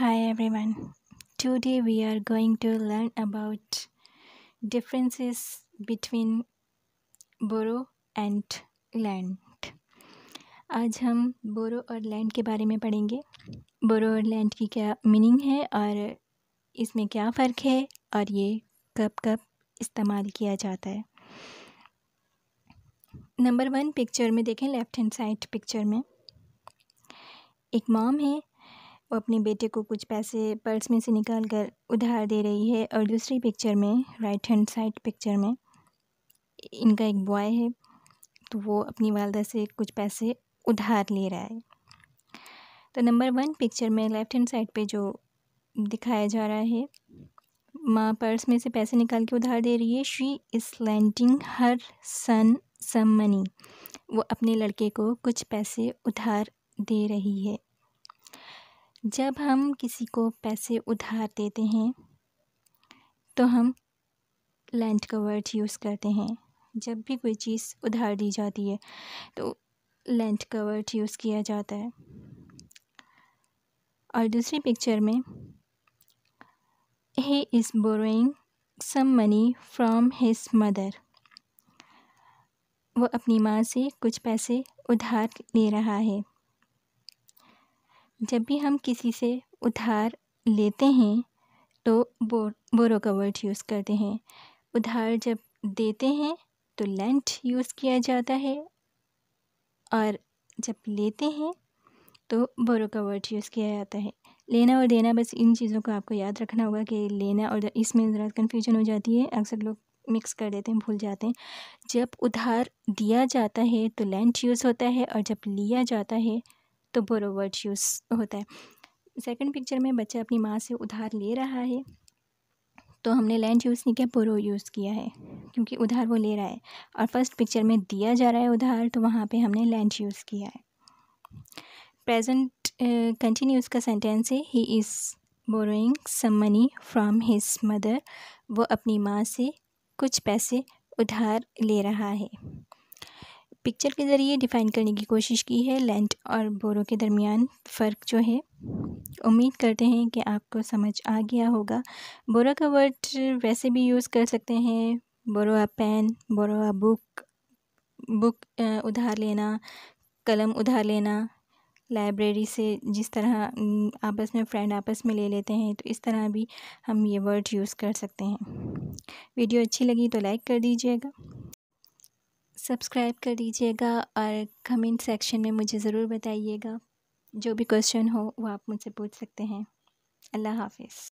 Hi everyone. Today we are going to learn about differences between borrow and lend आज हम बोरो और land के बारे में पढ़ेंगे बोरो और लैंड की क्या मीनिंग है और इसमें क्या फ़र्क है और ये कब कब इस्तेमाल किया जाता है नंबर वन पिक्चर में देखें लेफ्ट हैंड साइड पिक्चर में एक मॉम है वो अपने बेटे को कुछ पैसे पर्स में से निकाल कर उधार दे रही है और दूसरी पिक्चर में राइट हैंड साइड पिक्चर में इनका एक बॉय है तो वो अपनी वालदा से कुछ पैसे उधार ले रहा है तो नंबर वन पिक्चर में लेफ्ट हैंड साइड पे जो दिखाया जा रहा है माँ पर्स में से पैसे निकाल के उधार दे रही है she is lending her son some money वो अपने लड़के को कुछ पैसे उधार दे रही है जब हम किसी को पैसे उधार देते हैं तो हम लैंड का वर्ड यूज़ करते हैं जब भी कोई चीज़ उधार दी जाती है तो लैंड का वर्ड यूज़ किया जाता है और दूसरी पिक्चर में he is borrowing some money from his mother वो अपनी माँ से कुछ पैसे उधार ले रहा है जब भी हम किसी से उधार लेते हैं तो बो बोरो का वर्ड यूज़ करते हैं उधार जब देते हैं तो लेंट यूज़ किया जाता है और जब लेते हैं तो बोरो का वर्ड यूज़ किया जाता है लेना और देना बस इन चीज़ों को आपको याद रखना होगा कि लेना और इसमें ज़रा कन्फ्यूजन हो जाती है अक्सर लोग मिक्स कर देते हैं भूल जाते हैं जब उधार दिया जाता है तो लेंट यूज़ होता है और जब लिया जाता है तो बोरो वर्ड यूज़ होता है सेकंड पिक्चर में बच्चा अपनी माँ से उधार ले रहा है तो हमने लैंड यूज़ नहीं किया बोरो यूज़ किया है क्योंकि उधार वो ले रहा है और फर्स्ट पिक्चर में दिया जा रहा है उधार तो वहाँ पर हमने लैंड यूज़ किया है प्रेजेंट कंटिन्यूस का सेंटेंस है he is borrowing some money from his mother वो अपनी माँ से कुछ पैसे उधार ले रहा है पिक्चर के ज़रिए डिफ़ाइन करने की कोशिश की है लेंट और बोरो के दरमियान फ़र्क जो है उम्मीद करते हैं कि आपको समझ आ गया होगा बोरा का वर्ड वैसे भी यूज़ कर सकते हैं a pen a book book उधार लेना कलम उधार लेना लाइब्रेरी से जिस तरह आपस में फ्रेंड आपस में ले लेते हैं तो इस तरह भी हम ये वर्ड यूज़ कर सकते हैं वीडियो अच्छी लगी तो लाइक कर दीजिएगा सब्सक्राइब कर दीजिएगा और कमेंट सेक्शन में मुझे ज़रूर बताइएगा जो भी क्वेश्चन हो वो आप मुझसे पूछ सकते हैं अल्लाह हाफिज़